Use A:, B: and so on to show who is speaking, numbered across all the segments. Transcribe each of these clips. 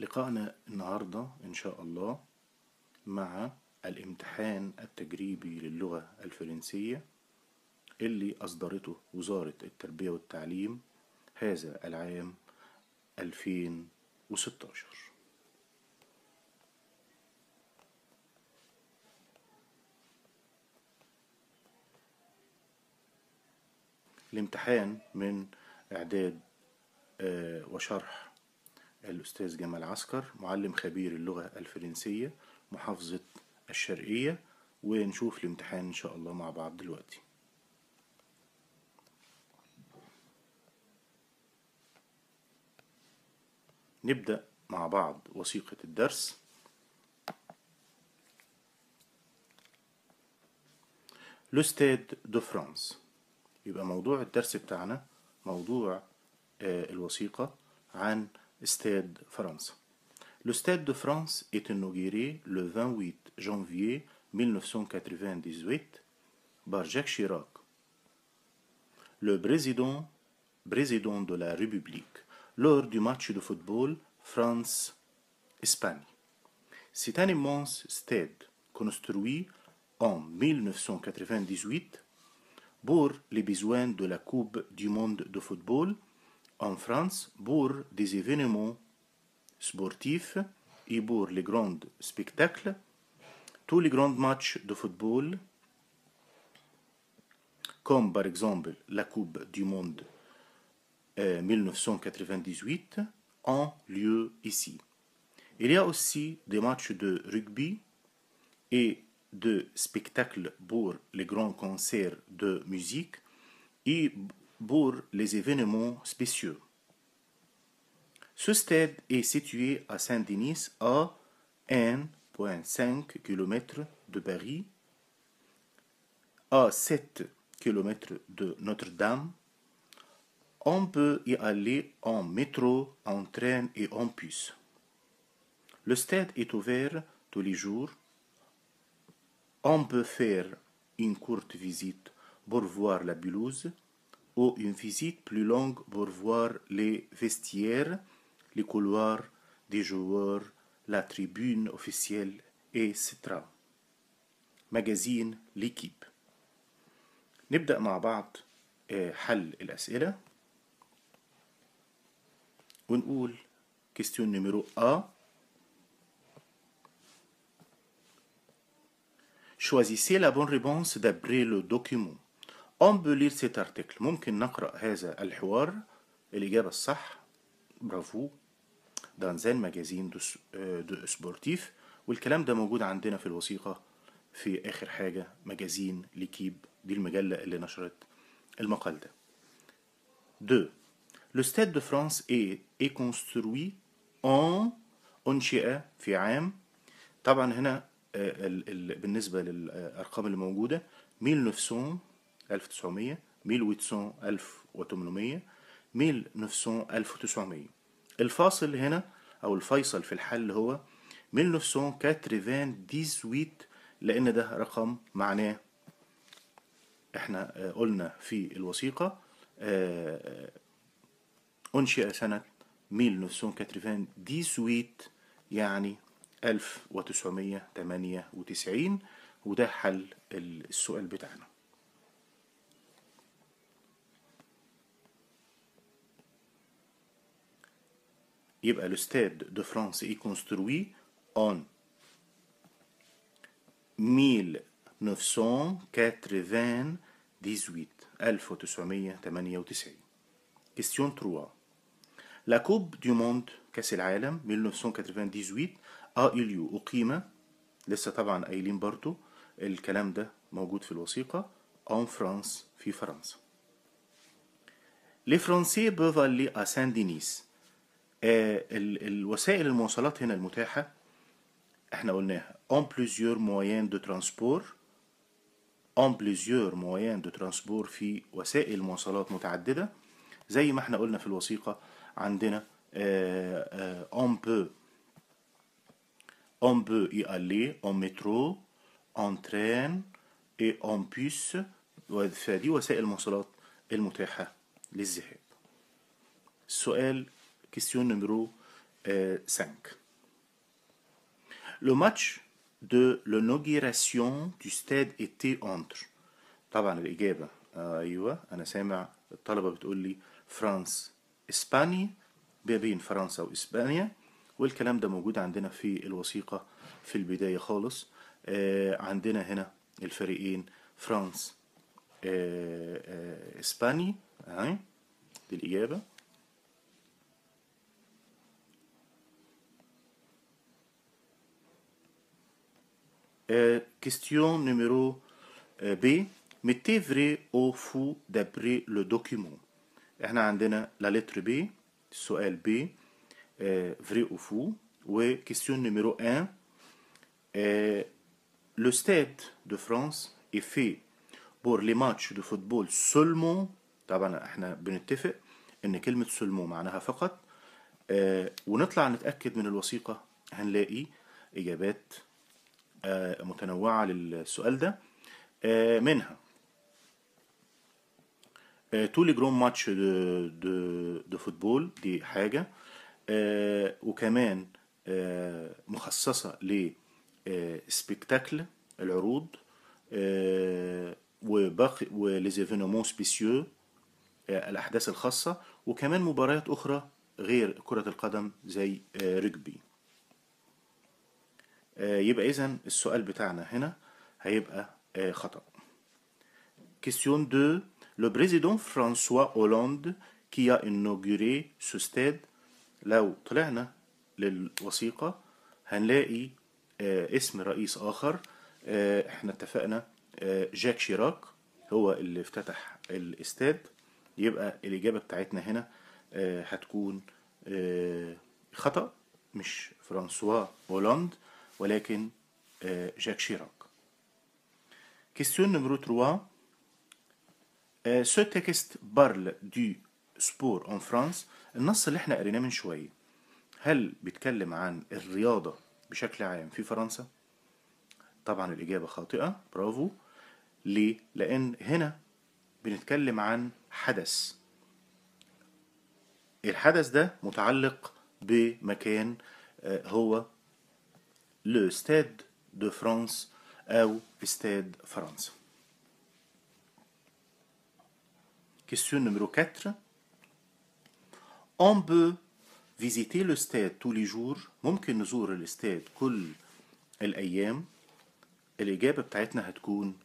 A: لقاءنا النهاردة إن شاء الله مع الامتحان التجريبي للغة الفرنسية اللي أصدرته وزارة التربية والتعليم هذا العام 2016 الامتحان من إعداد آه، وشرح الأستاذ جمال عسكر معلم خبير اللغة الفرنسية محافظة الشرقية ونشوف الامتحان إن شاء الله مع بعض دلوقتي نبدأ مع بعض وثيقة الدرس لوستاد دو فرانس يبقى موضوع الدرس بتاعنا موضوع آه، الوثيقة عن Stade France. Le Stade de France est inauguré le 28 janvier 1998 par Jacques Chirac, le président, président de la République, lors du match de football France-Espagne. C'est un immense stade construit en 1998 pour les besoins de la Coupe du monde de football en France pour des événements sportifs et pour les grands spectacles, tous les grands matchs de football, comme par exemple la Coupe du Monde 1998, euh, ont lieu ici. Il y a aussi des matchs de rugby et de spectacles pour les grands concerts de musique et pour les événements spéciaux. Ce stade est situé à Saint-Denis à 1,5 km de Paris, à 7 km de Notre-Dame. On peut y aller en métro, en train et en bus. Le stade est ouvert tous les jours. On peut faire une courte visite pour voir la bulouse une visite plus longue pour voir les vestiaires, les couloirs des joueurs, la tribune officielle, etc. Magazine l'équipe questions. مع بعض حل الأسئلة ونقول question numéro un. Choisissez la bonne réponse d'après le document. On peut lire cet article ممكن نقرأ هذا الحوار الإجابة الصح برافو دانزان un دو سبورتيف euh, والكلام ده موجود عندنا في الوثيقة في آخر حاجة مجازين ليكيب دي المجلة اللي نشرت المقال ده دو لو ستاد دو فرانس اي اي كونستروي اون أنشئ في عام طبعا هنا آه، بالنسبة للأرقام اللي موجودة 1900 1900 1800 1800 1900 1900 الفاصل هنا او الفيصل في الحل هو 1918 لان ده رقم معناه احنا آه، قلنا في الوثيقة آه، انشئ سنة 1918 يعني 1998 وده حل السؤال بتاعنا Eh ben, le stade de France اي construit en 1998 Question 3 La Coupe du Monde كأس العالم 1998 a eu lieu au طبعا قايلين الكلام ده موجود في الوثيقه en France Les Français peuvent aller à Saint-Denis آه، الوسائل المواصلات هنا المتاحة احنا قلناها en plusieurs moyens de transport en plusieurs moyens de transport في وسائل مواصلات متعددة زي ما احنا قلنا في الوثيقة عندنا آه، آه، on peut on peut y aller en métro en train et en bus فدي وسائل المواصلات المتاحة للذهاب السؤال question numéro euh, 5. Le match de l'inauguration du stade était entre طبعا الإجابة آه، أيوة أنا سامع الطلبة بتقول لي فرانس إسبانيا بين فرنسا وإسبانيا والكلام ده موجود عندنا في الوثيقة في البداية خالص آه، عندنا هنا الفريقين فرانس إسباني آه، إسبانيا دي الإجابة Euh, question numéro euh, B. Mettez vrai ou faux d'après le document. Nous avons la lettre B, سؤال B, euh, vrai ou faux. question numéro 1. le stade de France est fait pour les matchs de football seulement طبعا احنا بنتفق ان كلمة آه، متنوعة للسؤال ده آه، منها tous آه، les ماتش دو فوتبول دي حاجة وكمان مخصصة لسبكتاكل العروض وباقي وليزيفينومون سبيسيو الأحداث الخاصة وكمان مباريات أخرى غير كرة القدم زي رجبي آه، يبقى إذا السؤال بتاعنا هنا هيبقى آه، خطأ Question 2 Le président François Hollande qui a inauguré ce stade لو طلعنا للوثيقة هنلاقي آه، اسم رئيس آخر احنا اتفقنا جاك شيراك هو اللي افتتح الاستاد يبقى الإجابة بتاعتنا هنا هتكون خطأ مش فرانسوا هولاند ولكن آه، جاك شيراك كيستيون نمرو 3. سو تكست بارل parle سبور sport فرانس النص اللي احنا قريناه من شوية هل بيتكلم عن الرياضة بشكل عام في فرنسا؟ طبعا الإجابة خاطئة برافو ليه؟ لأن هنا بنتكلم عن حدث الحدث ده متعلق بمكان آه، هو لو ستاد دو فرانس أو استاد فرنسا Question numéro 4 On peut visiter le stade tous les jours ممكن نزور الاستاد كل الأيام الإجابة بتاعتنا هتكون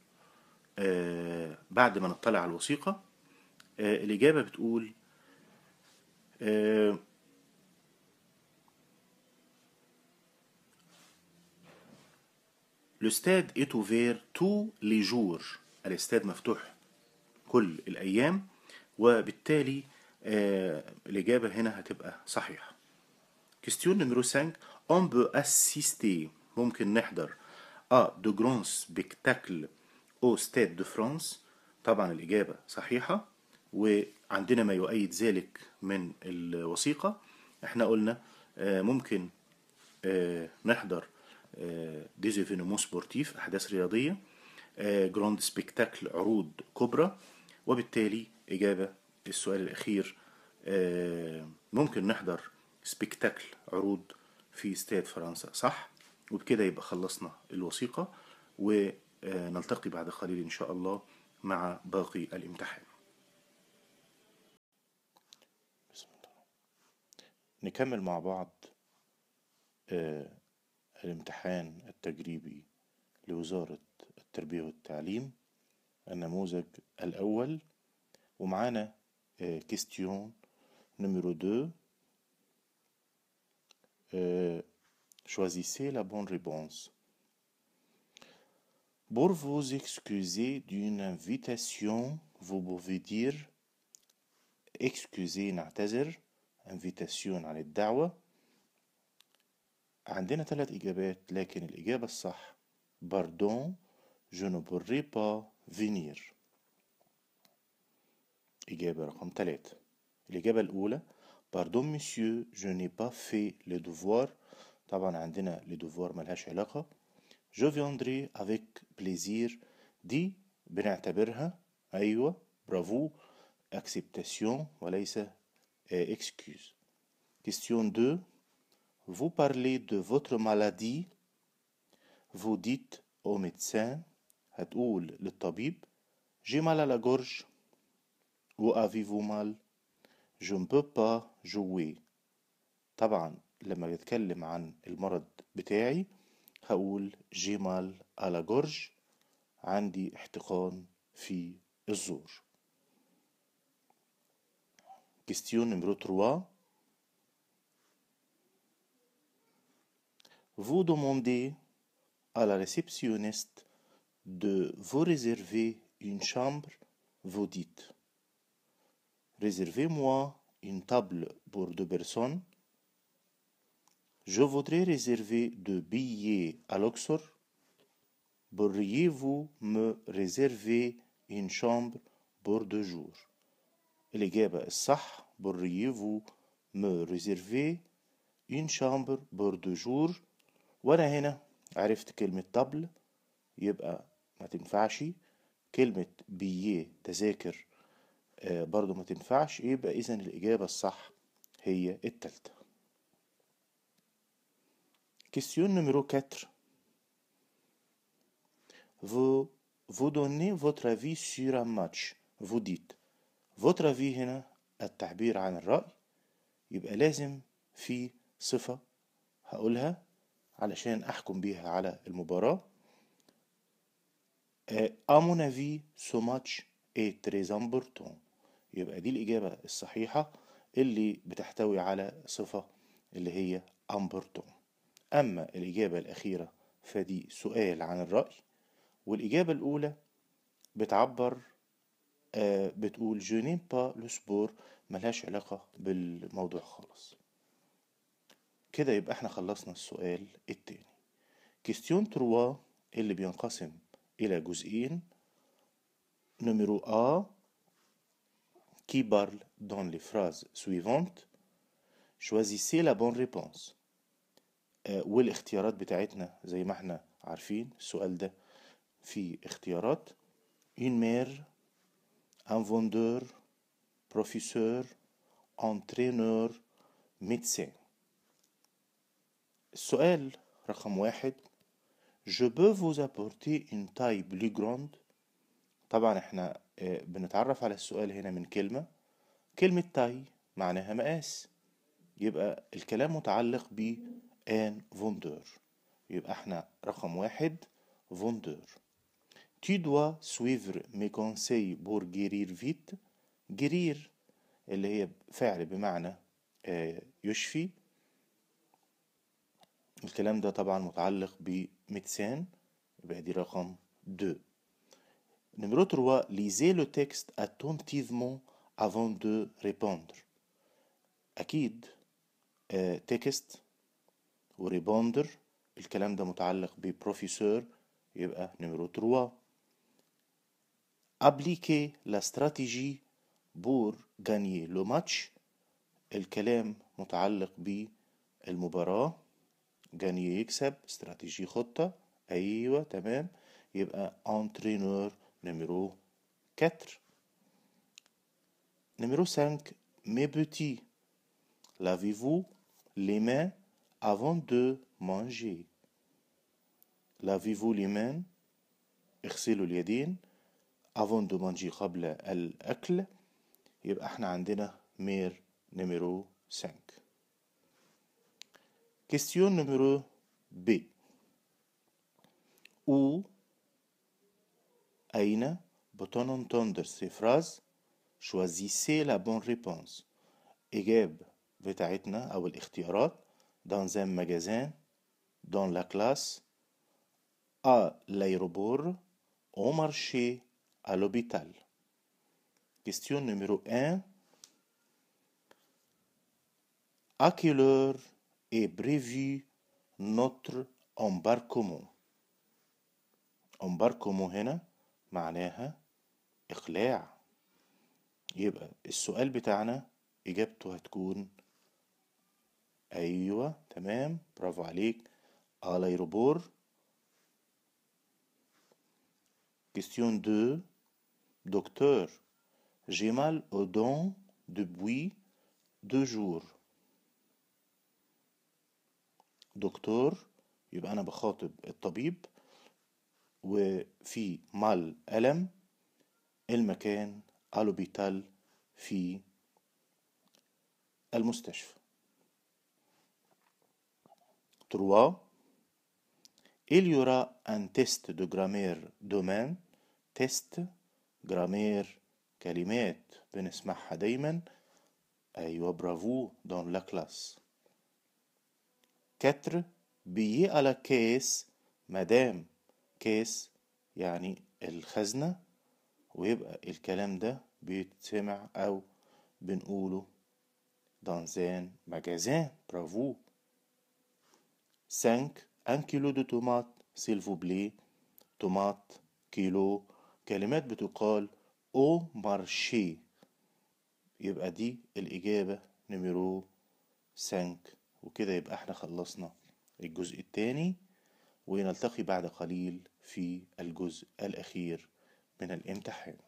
A: آه بعد ما نطلع على الوثيقة آه الإجابة بتقول آه لو لوستاد اوفير تو لي جور الاستاد مفتوح كل الأيام وبالتالي آه الإجابة هنا هتبقى صحيحة كيستيون نمرو 5 اون بو اسيستي ممكن نحضر ا دو جرون سبيكتاكل او ستاد دو فرانس طبعا الإجابة صحيحة وعندنا ما يؤيد ذلك من الوثيقة احنا قلنا آه ممكن آه نحضر ديز آه، ايفينمون سبورتيف احداث رياضيه آه، جراند سبيكتاكل عروض كبرى وبالتالي اجابه السؤال الاخير آه، ممكن نحضر سبيكتاكل عروض في استاد فرنسا صح وبكده يبقى خلصنا الوثيقه ونلتقي بعد قليل ان شاء الله مع باقي الامتحان نكمل مع بعض الامتحان التجريبي لوزارة التربية والتعليم النموذج الأول ومعانا كيستيون نمرو دو شوازيسي لا بون ريبونس بور vous excuser d'une invitation, vous pouvez dire excusez, n'atazer, invitation à l'aide d'awa. عندنا ثلاث إجابات لكن الإجابة الصح باردون je ne pourrai pas venir إجابة رقم ثلاثة الإجابة الأولى باردون مسيو je n'ai pas fait le devoir طبعا عندنا le دوفوار ملهاش علاقة جو viendrai افيك بليزير دي بنعتبرها أيوة برافو اكسبتاسيون وليس اكسكيوز كيستيون دو Vous parlez de votre maladie. Vous dites au médecin هتقول للطبيب J'ai mal à la gorge. Où avez-vous mal? Je ne peux pas jouer. طبعا لما بتكلم عن المرض بتاعي هقول j'ai mal à la gorge. عندي احتقان في الزور. Question numéro 3 vous demandez à la réceptionniste de vous réserver une chambre, vous dites Réservez-moi une table pour deux personnes. Je voudrais réserver deux billets à Luxor. Pourriez-vous me réserver une chambre pour deux jours bah, pourriez-vous me réserver une chambre pour deux jours وانا هنا عرفت كلمة طبل يبقى ما تنفعش كلمة بييه تذاكر آه، برضو ما تنفعش يبقى اذا الاجابة الصح هي التالتة Question numéro 4 Vous, vous donnez votre avis sur un match. Vous dites votre avis هنا التعبير عن الرأي يبقى لازم في صفة هقولها علشان أحكم بيها على المباراة آه، à mon avis ce match est très important يبقى دي الإجابة الصحيحة اللي بتحتوي على صفة اللي هي امبورتون أما الإجابة الأخيرة فدي سؤال عن الرأي والإجابة الأولى بتعبر آه، بتقول جو نيم با لو سبور ملهاش علاقة بالموضوع خالص كده يبقى احنا خلصنا السؤال التاني كيستيون تروا اللي بينقسم إلى جزئين نمرو أ كي بارل دون لي فراز سويفونت شوازيسي لا بون ريبونس والاختيارات بتاعتنا زي ما احنا عارفين السؤال ده فيه اختيارات une mère un vendeur professeur entraîneur médecin السؤال رقم واحد je peux vous apporter une taille plus grande طبعا احنا آه، بنتعرف على السؤال هنا من كلمة كلمة تاي معناها مقاس يبقى الكلام متعلق ب ان فوندور يبقى احنا رقم واحد فوندور تي dois سويفر مي كونساي بور جيرير فيت جرير اللي هي فعل بمعنى آه، يشفي الكلام ده طبعا متعلق بميتسان يبقى دي رقم 2 نمرو 3 ليزي لو تكست اتونتيفمون افون دو ريبوندر اكيد آه، تكست وريبوندر الكلام ده متعلق ببروفيسور يبقى نمرو 3 ابليكي لا استراتيجي بور gagner لو ماتش الكلام متعلق بالمباراه جاني يكسب استراتيجي خطة أيوة تمام يبقى انترينور نمرو كتر نمرو سانك مي بوتي لافيفو فو لي مان افون دو مانجي لافيفو فو لي مان اغسلوا اليدين افون دو مانجي قبل الاكل يبقى احنا عندنا مير نمرو سانك Question numéro B. Où Aïna peut-on entendre ces phrases Choisissez la bonne réponse. Egb بتاعتنا أو الاختيارات dans un magasin dans la classe à l'aéroport au marché à l'hôpital. Question numéro 1 À quelle heure est prévu notre embarquement embarquement هنا معناها إقلاع يبقى السؤال بتاعنا إجابته هتكون أيوة تمام برافو عليك à l'aéroport Question 2 Docteur, j'ai mal aux dents depuis deux jours. دكتور يبقى أنا بخاطب الطبيب وفي مال ألم المكان الوبيتال في المستشفى تروا Il y aura un test de grammaire demain تيست جرامير كلمات بنسمعها دايما ايوه برافو دون لا كلاس 4 بيي على كيس مدام كيس يعني الخزنة ويبقى الكلام ده بيتسمع أو بنقوله dans un magasin bravo 5 1 كيلو دو تومات s'il vous plaît تومات كيلو كلمات بتقال او مارشي يبقى دي الإجابة نمرو 5 وكده يبقى احنا خلصنا الجزء الثاني ونلتقي بعد قليل في الجزء الأخير من الامتحان